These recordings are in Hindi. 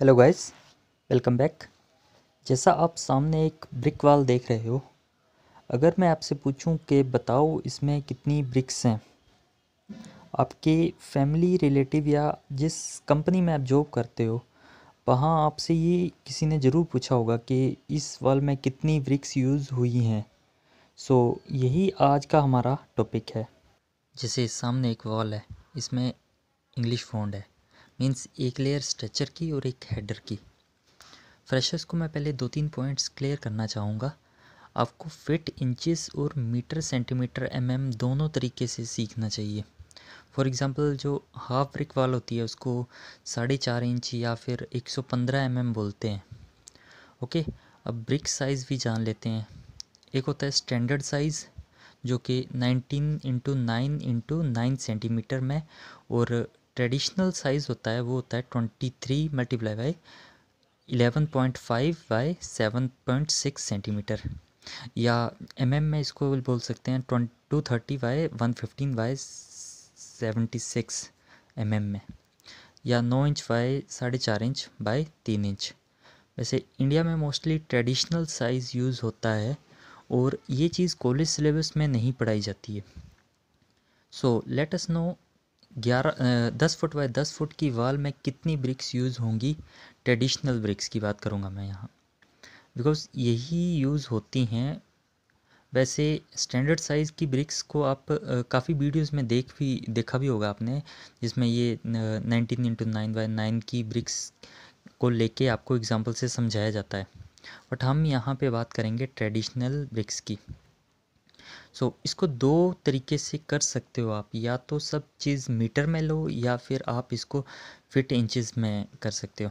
हेलो गाइस वेलकम बैक जैसा आप सामने एक ब्रिक वाल देख रहे हो अगर मैं आपसे पूछूं कि बताओ इसमें कितनी ब्रिक्स हैं आपके फैमिली रिलेटिव या जिस कंपनी में आप जॉब करते हो वहाँ आपसे ये किसी ने ज़रूर पूछा होगा कि इस वाल में कितनी ब्रिक्स यूज़ हुई हैं सो यही आज का हमारा टॉपिक है जैसे सामने एक वॉल है इसमें इंग्लिश फोन है मीन्स एक लेयर स्ट्रेचर की और एक हेडर की फ्रेशर्स को मैं पहले दो तीन पॉइंट्स क्लियर करना चाहूँगा आपको फिट इंचेस और मीटर सेंटीमीटर एमएम दोनों तरीके से सीखना चाहिए फॉर एग्ज़ाम्पल जो हाफ ब्रिक वाल होती है उसको साढ़े चार इंच या फिर 115 एमएम mm बोलते हैं ओके अब ब्रिक साइज़ भी जान लेते हैं एक होता है स्टैंडर्ड साइज़ जो कि 19 into nine into nine centimetre में और ट्रेडिशनल साइज़ होता है वो होता है twenty three multiply by eleven point five by seven point six centimetre या एम mm में इसको बोल सकते हैं two thirty by one fifteen by seventy six M में या नौ इंच बाई साढ़े चार इंच बाई तीन इंच वैसे इंडिया में मोस्टली ट्रेडिशनल साइज़ यूज़ होता है और ये चीज़ कॉलेज सिलेबस में नहीं पढ़ाई जाती है सो लेट अस नो ग्यारह दस फुट बाय दस फुट की वाल में कितनी ब्रिक्स यूज़ होंगी ट्रेडिशनल ब्रिक्स की बात करूँगा मैं यहाँ बिकॉज़ यही यूज़ होती हैं वैसे स्टैंडर्ड साइज़ की ब्रिक्स को आप काफ़ी वीडियोस में देख भी देखा भी होगा आपने जिसमें ये nineteen into nine by nine की ब्रिक्स को लेके आपको एग्जांपल से समझाया जाता है बट हम यहाँ पे बात करेंगे ट्रेडिशनल ब्रिक्स की सो इसको दो तरीके से कर सकते हो आप या तो सब चीज़ मीटर में लो या फिर आप इसको फिट इंचेस में कर सकते हो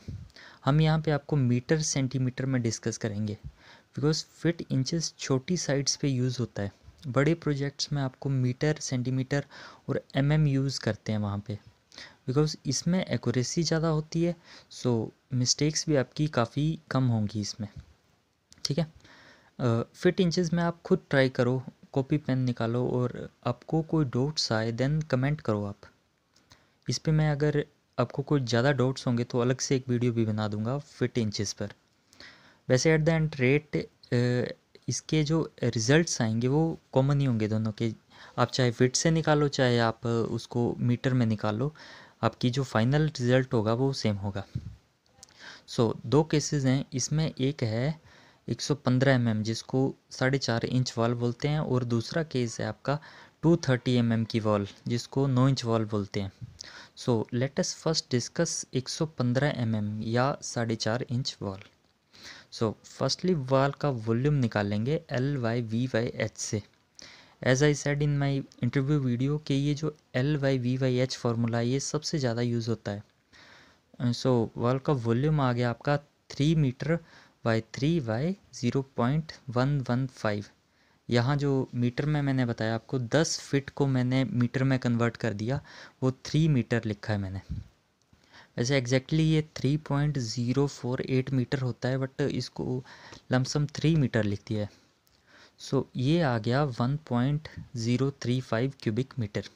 हम यहाँ पे आपको मीटर सेंटीमीटर में डिस्कस करेंगे बिकॉज फिट इंचेस छोटी साइड्स पे यूज़ होता है बड़े प्रोजेक्ट्स में आपको मीटर सेंटीमीटर और एम mm यूज़ करते हैं वहाँ पर बिकॉज इसमें एकोरेसी ज़्यादा होती है सो so, मिस्टेक्स भी आपकी काफ़ी कम होंगी इसमें ठीक है फिट uh, इंचेस में आप खुद ट्राई करो कॉपी पेन निकालो और आपको कोई डाउट्स आए देन कमेंट करो आप इस पर मैं अगर आपको कोई ज़्यादा डाउट्स होंगे तो अलग से एक वीडियो भी बना दूंगा फिट इंचेस पर वैसे एट द एंड रेट इसके जो रिज़ल्ट्स आएंगे वो कॉमन ही होंगे दोनों के आप चाहे फिट से निकालो चाहे आप उसको मीटर में निकालो आपकी जो फाइनल रिज़ल्ट होगा वो सेम होगा सो so, दो केसेस हैं इसमें एक है एक सौ पंद्रह एम एम जिसको साढ़े चार इंच वॉल बोलते हैं और दूसरा केस है आपका टू थर्टी एम एम की वॉल जिसको नौ इंच वॉल बोलते हैं सो लेटस फर्स्ट डिस्कस एक सौ पंद्रह एम एम या साढ़े चार inch wall so firstly wall का वॉल्यूम निकालेंगे L by B by H से as I said in my interview video कि ये जो L by B by H formula ये सबसे ज़्यादा यूज़ होता है सो so, वॉल का वॉल्यूम आ गया आपका three metre by three by zero point one one five यहाँ जो मीटर में मैंने बताया आपको दस फिट को मैंने मीटर में कन्वर्ट कर दिया वो थ्री मीटर लिखा है मैंने वैसे एग्जैक्टली ये three point zero four eight metre होता है बट इसको लमसम थ्री मीटर लिखती है सो so, ये आ गया one point zero three five cubic metre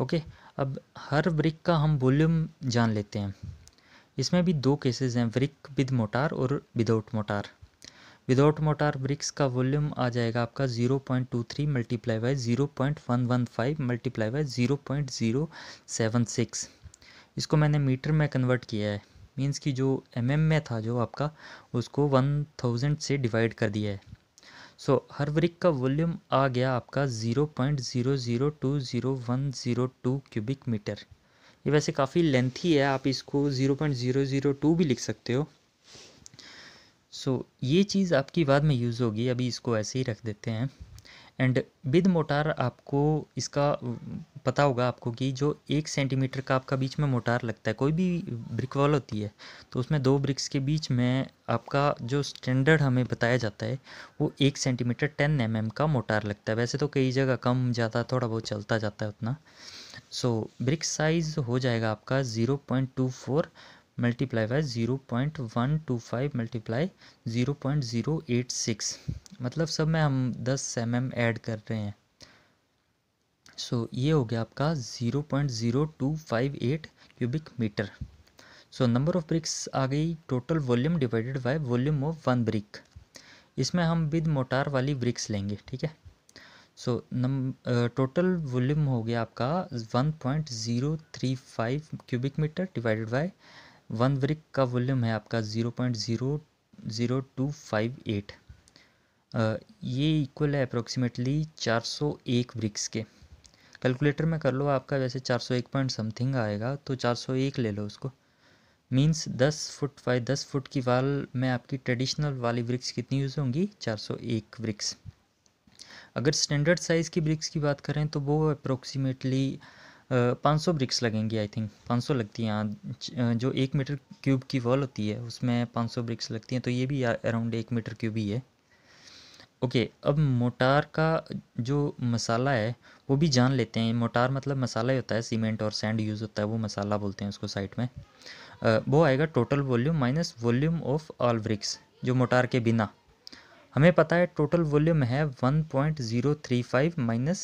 okay अब हर ब्रिक का हम वॉल्यूम जान लेते हैं इसमें भी दो केसेस हैं ब्रिक विद मोटार और without mortar without mortar bricks का वॉल्यूम आ जाएगा आपका zero point two three multiply by zero point one one five multiply by zero point zero seven six इसको मैंने मीटर में कन्वर्ट किया है मीन्स कि जो एम mm में था जो आपका उसको वन थाउजेंड से डिवाइड कर दिया है सो so, हर ब्रिक का वॉल्यूम आ गया आपका zero point zero zero two zero one zero two cubic metre ये वैसे काफ़ी लेंथी है आप इसको zero point zero zero two भी लिख सकते हो सो so, ये चीज़ आपकी बाद में यूज़ होगी अभी इसको ऐसे ही रख देते हैं एंड विद मोटार आपको इसका पता होगा आपको कि जो एक सेंटीमीटर का आपका बीच में मोटार लगता है कोई भी ब्रिक वॉल होती है तो उसमें दो ब्रिक्स के बीच में आपका जो स्टैंडर्ड हमें बताया जाता है वो एक सेंटीमीटर टेन एम का मोटार लगता है वैसे तो कई जगह कम ज़्यादा थोड़ा बहुत चलता जाता है उतना सो ब्रिक साइज़ हो जाएगा आपका zero point two four multiply by zero point one two five multiply zero point zero eight six मतलब सब में हम दस एम एम ऐड कर रहे हैं सो so, ये हो गया आपका zero point zero two five eight cubic metre so number of bricks आ गई total volume divided by volume of one brick इसमें हम विद मोटार वाली ब्रिक्स लेंगे ठीक है सो नम टोटल वॉल्यूम हो गया आपका 1.035 cubic metre divided by one brick का वॉल्यूम है आपका 0.00258 एट uh, ये इक्वल है अप्रोक्सीमेटली 401 ब्रिक्स के कैलकुलेटर में कर लो आपका वैसे 401 पॉइंट समथिंग आएगा तो 401 ले लो उसको मीन्स 10 फुट बाई 10 फुट की वाल में आपकी ट्रेडिशनल वाली ब्रिक्स कितनी यूज़ होंगी 401 ब्रिक्स अगर स्टैंडर्ड साइज़ की ब्रिक्स की बात करें तो वो अप्रोक्सीमेटली पाँच सौ ब्रिक्स लगेंगी आई थिंक पाँच सौ लगती हैं जो एक मीटर क्यूब की वॉल होती है उसमें पाँच सौ ब्रिक्स लगती हैं तो ये भी अराउंड एक मीटर क्यूब ही है ओके अब मोटार का जो मसाला है वो भी जान लेते हैं मोटार मतलब मसाला ही होता है सीमेंट और सैंड यूज़ होता है वो मसाला बोलते हैं उसको साइड में वो आएगा total volume minus volume of all bricks जो मोटार के बिना हमें पता है टोटल वॉल्यूम है 1.035 माइनस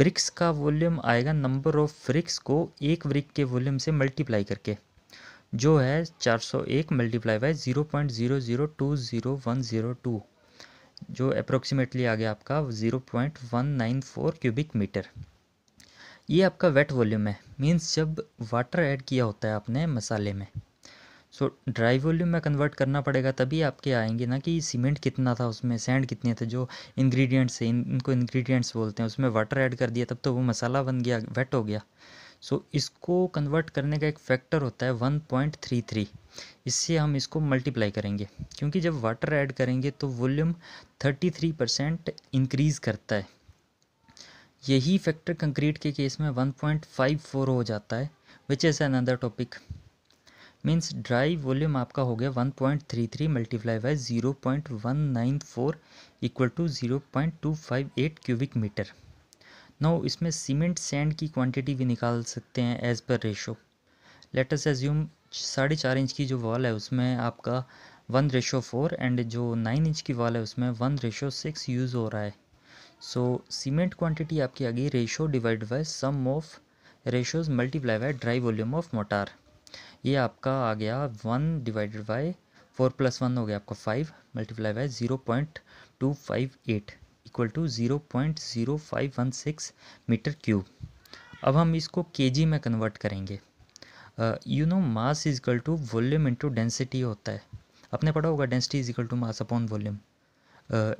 ब्रिक्स का वॉल्यूम आएगा नंबर ऑफ ब्रिक्स को एक ब्रिक के वॉल्यूम से मल्टीप्लाई करके जो है 401 मल्टीप्लाई बाय 0.0020102 जो अप्रोक्सीमेटली आ गया आपका 0.194 क्यूबिक मीटर ये आपका वेट वॉल्यूम है मीन्स जब वाटर ऐड किया होता है आपने मसाले में सो ड्राई वॉल्यूम में कन्वर्ट करना पड़ेगा तभी आपके आएंगे ना कि सीमेंट कितना था उसमें सैंड कितने थे जो इंग्रेडिएंट्स हैं इनको इंग्रेडिएंट्स बोलते हैं उसमें वाटर ऐड कर दिया तब तो वो मसाला बन गया वेट हो गया सो so, इसको कन्वर्ट करने का एक फैक्टर होता है 1.33 इससे हम इसको मल्टीप्लाई करेंगे क्योंकि जब वाटर ऐड करेंगे तो वॉल्यूम थ्री परसेंट इंक्रीज़ करता है यही फैक्टर कंक्रीट के केस में फोर हो जाता है which is another topic means dry volume आपका हो गया 1.33 point three three multiply by zero point one nine four equal to zero point two five eight cubic metre नौ इसमें सीमेंट सैंड की क्वांटिटी भी निकाल सकते हैं as per ratio latus assume साढ़े चार इंच की जो वॉल है उसमें आपका वन रेशो फोर एंड जो नाइन इंच की वॉल है उसमें वन रेशो सिक्स यूज़ हो रहा है सो सीमेंट क्वान्टिटी आपकी आ गई ratio divide by sum of ratios multiply by dry volume of mortar ये आपका आ गया one divided by four plus one हो गया आपका five multiply by zero point two five eight equal to zero point zero five one six metre cube अब हम इसको जी में कन्वर्ट करेंगे you know mass is equal to volume into density होता है आपने पढ़ा होगा density is equal to mass upon volume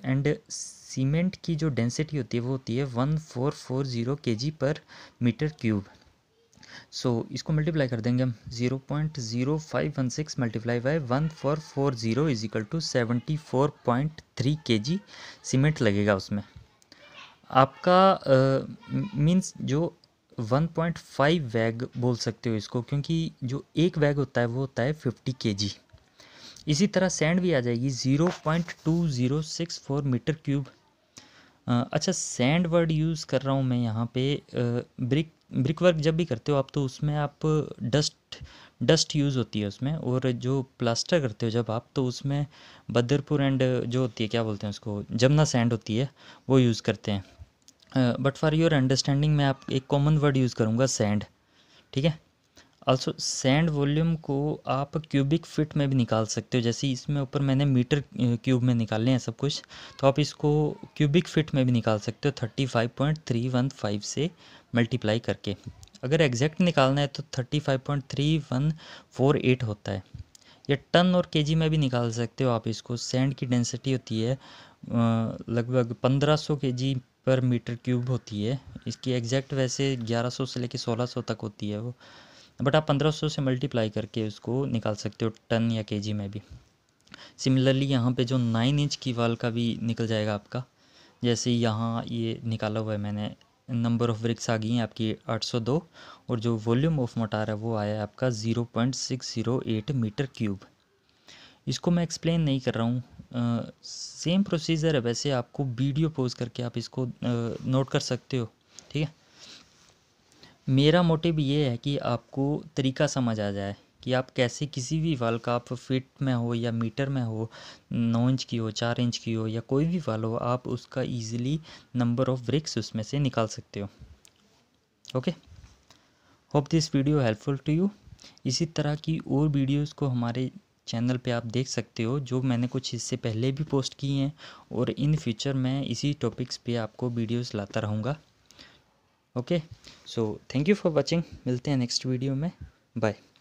and cement की जो डेंसिटी होती है वो होती है one four four zero K G per metre cube so so, इसको मल्टीप्लाई कर देंगे हम zero point zero five one six multiply by one four four zero is equal to seventy four point three K G cement लगेगा उसमें आपका मीन्स uh, जो फाइव वैग बोल सकते हो इसको क्योंकि जो एक वैग होता है वो होता है फिफ्टी के जी इसी तरह सैंड भी आ जाएगी zero zero point two six four metre cube अच्छा सैंड वर्ड यूज़ कर रहा हूँ मैं यहाँ पे ब्रिक ब्रिक वर्क जब भी करते हो आप तो उसमें आप डस्ट डस्ट यूज़ होती है उसमें और जो प्लास्टर करते हो जब आप तो उसमें बदरपुर एंड जो होती है क्या बोलते हैं उसको जमुना सैंड होती है वो यूज़ करते हैं बट फॉर योर अंडरस्टैंडिंग मैं आप एक कॉमन वर्ड यूज़ करूँगा सैंड ठीक है ऑल्सो सैंड वॉल्यूम को आप क्यूबिक फिट में भी निकाल सकते हो जैसे इसमें ऊपर मैंने मीटर क्यूब में निकाले हैं सब कुछ तो आप इसको क्यूबिक फिट में भी निकाल सकते हो thirty five point three one five से मल्टीप्लाई करके अगर एग्जैक्ट निकालना है तो thirty five point three one four eight होता है या टन और केजी में भी निकाल सकते हो आप इसको सैंड की डेंसिटी होती है लगभग पंद्रह सौ के जी पर मीटर क्यूब होती है इसकी एग्जैक्ट वैसे ग्यारह सौ से लेकर सोलह सौ तक होती है वो बट आप 1500 से मल्टीप्लाई करके उसको निकाल सकते हो टन या केजी में भी सिमिलरली यहाँ पे जो नाइन इंच की वाल का भी निकल जाएगा आपका जैसे यहाँ ये निकाला हुआ है मैंने नंबर ऑफ़ ब्रिक्स आ गई हैं आपकी 802 और जो वॉल्यूम ऑफ मोटार है वो आया है आपका 0.608 मीटर क्यूब इसको मैं एक्सप्लेन नहीं कर रहा हूँ सेम प्रोसीजर है वैसे आपको वीडियो पोज करके आप इसको नोट कर सकते हो ठीक है मेरा मोटिव ये है कि आपको तरीका समझ आ जाए कि आप कैसे किसी भी वाल का आप फिट में हो या मीटर में हो नौ इंच की हो चार इंच की हो या कोई भी वाल हो आप उसका ईजिली नंबर ऑफ ब्रिक्स उसमें से निकाल सकते हो okay hope this video helpful to you इसी तरह की और वीडियोस को हमारे चैनल पे आप देख सकते हो जो मैंने कुछ इससे पहले भी पोस्ट किए हैं और इन फ्यूचर मैं इसी टॉपिक्स पर आपको वीडियोज लाता रहूँगा okay so thank you for watching मिलते हैं नेक्स्ट वीडियो में बाय